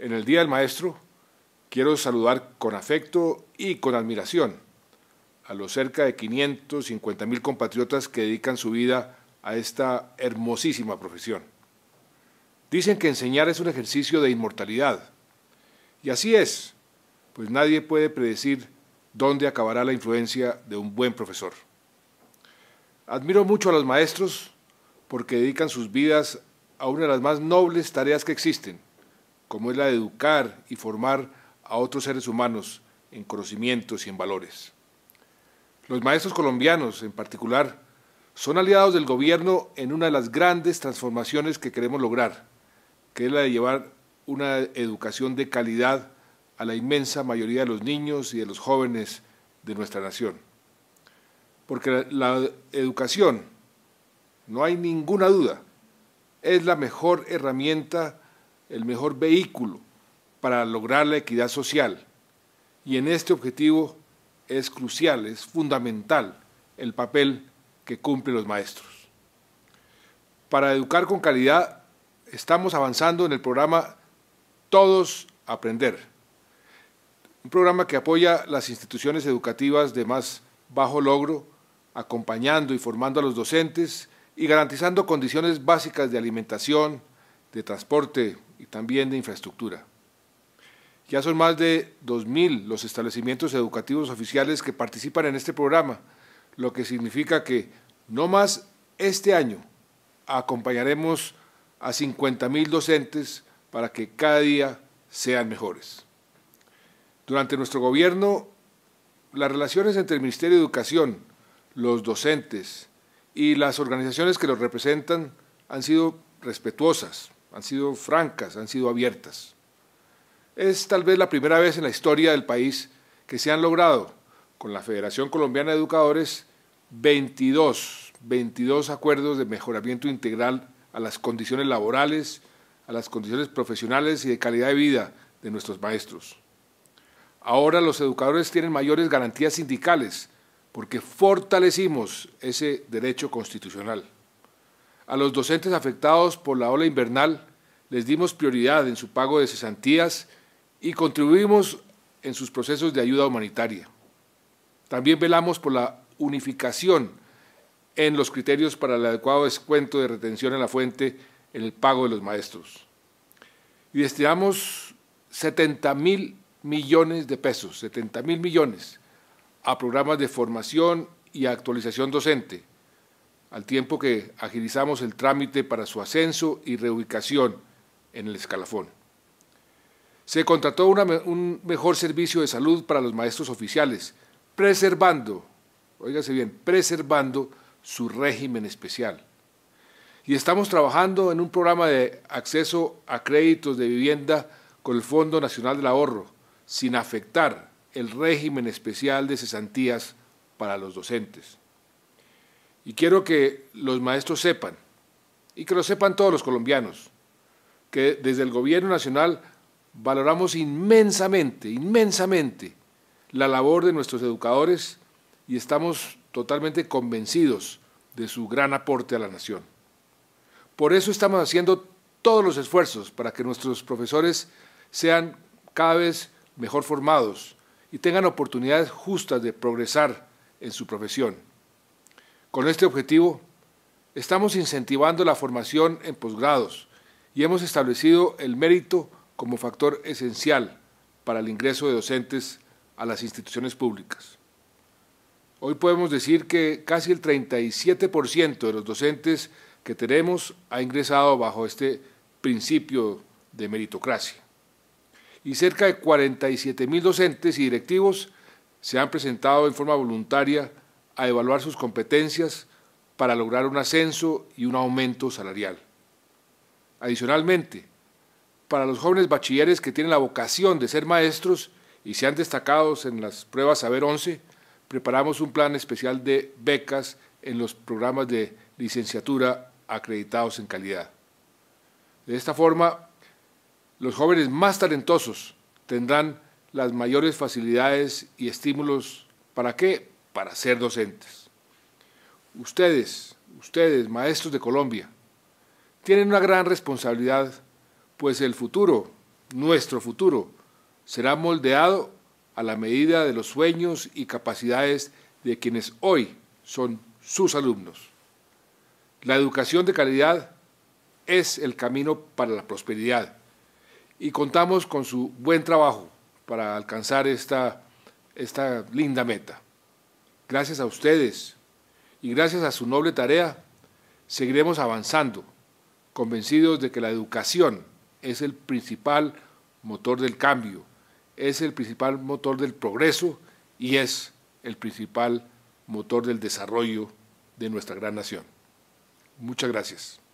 En el Día del Maestro quiero saludar con afecto y con admiración a los cerca de 550 mil compatriotas que dedican su vida a esta hermosísima profesión. Dicen que enseñar es un ejercicio de inmortalidad. Y así es, pues nadie puede predecir dónde acabará la influencia de un buen profesor. Admiro mucho a los maestros porque dedican sus vidas a una de las más nobles tareas que existen, como es la de educar y formar a otros seres humanos en conocimientos y en valores. Los maestros colombianos, en particular, son aliados del gobierno en una de las grandes transformaciones que queremos lograr, que es la de llevar una educación de calidad a la inmensa mayoría de los niños y de los jóvenes de nuestra nación. Porque la, educación, no hay ninguna duda, es la mejor herramienta el mejor vehículo para lograr la equidad social. Y en este objetivo es crucial, es fundamental el papel que cumplen los maestros. Para educar con calidad, estamos avanzando en el programa Todos Aprender, un programa que apoya las instituciones educativas de más bajo logro, acompañando y formando a los docentes y garantizando condiciones básicas de alimentación, de transporte, y también de infraestructura. Ya son más de 2.000 los establecimientos educativos oficiales que participan en este programa, lo que significa que no más este año acompañaremos a 50.000 docentes para que cada día sean mejores. Durante nuestro gobierno, las relaciones entre el Ministerio de Educación, los docentes y las organizaciones que los representan han sido respetuosas han sido francas, han sido abiertas. Es tal vez la primera vez en la historia del país que se han logrado, con la Federación Colombiana de Educadores, 22, 22 acuerdos de mejoramiento integral a las condiciones laborales, a las condiciones profesionales y de calidad de vida de nuestros maestros. Ahora los educadores tienen mayores garantías sindicales porque fortalecimos ese derecho constitucional. A los docentes afectados por la ola invernal les dimos prioridad en su pago de cesantías y contribuimos en sus procesos de ayuda humanitaria. También velamos por la unificación en los criterios para el adecuado descuento de retención en la fuente en el pago de los maestros. Y destinamos 70 mil millones de pesos, 70 mil millones, a programas de formación y actualización docente, al tiempo que agilizamos el trámite para su ascenso y reubicación en el escalafón. Se contrató un mejor servicio de salud para los maestros oficiales, preservando, óigase bien, preservando su régimen especial. Y estamos trabajando en un programa de acceso a créditos de vivienda con el Fondo Nacional del Ahorro, sin afectar el régimen especial de cesantías para los docentes. Y quiero que los maestros sepan, y que lo sepan todos los colombianos, que desde el Gobierno Nacional valoramos inmensamente, inmensamente la labor de nuestros educadores y estamos totalmente convencidos de su gran aporte a la nación. Por eso estamos haciendo todos los esfuerzos para que nuestros profesores sean cada vez mejor formados y tengan oportunidades justas de progresar en su profesión. Con este objetivo, estamos incentivando la formación en posgrados, y hemos establecido el mérito como factor esencial para el ingreso de docentes a las instituciones públicas. Hoy podemos decir que casi el 37% de los docentes que tenemos ha ingresado bajo este principio de meritocracia. Y cerca de 47.000 docentes y directivos se han presentado en forma voluntaria a evaluar sus competencias para lograr un ascenso y un aumento salarial. Adicionalmente, para los jóvenes bachilleres que tienen la vocación de ser maestros y se han en las pruebas Saber 11, preparamos un plan especial de becas en los programas de licenciatura acreditados en calidad. De esta forma, los jóvenes más talentosos tendrán las mayores facilidades y estímulos para qué? Para ser docentes. Ustedes, ustedes, maestros de Colombia, tienen una gran responsabilidad, pues el futuro, nuestro futuro, será moldeado a la medida de los sueños y capacidades de quienes hoy son sus alumnos. La educación de calidad es el camino para la prosperidad y contamos con su buen trabajo para alcanzar esta, esta linda meta. Gracias a ustedes y gracias a su noble tarea, seguiremos avanzando convencidos de que la educación es el principal motor del cambio, es el principal motor del progreso y es el principal motor del desarrollo de nuestra gran nación. Muchas gracias.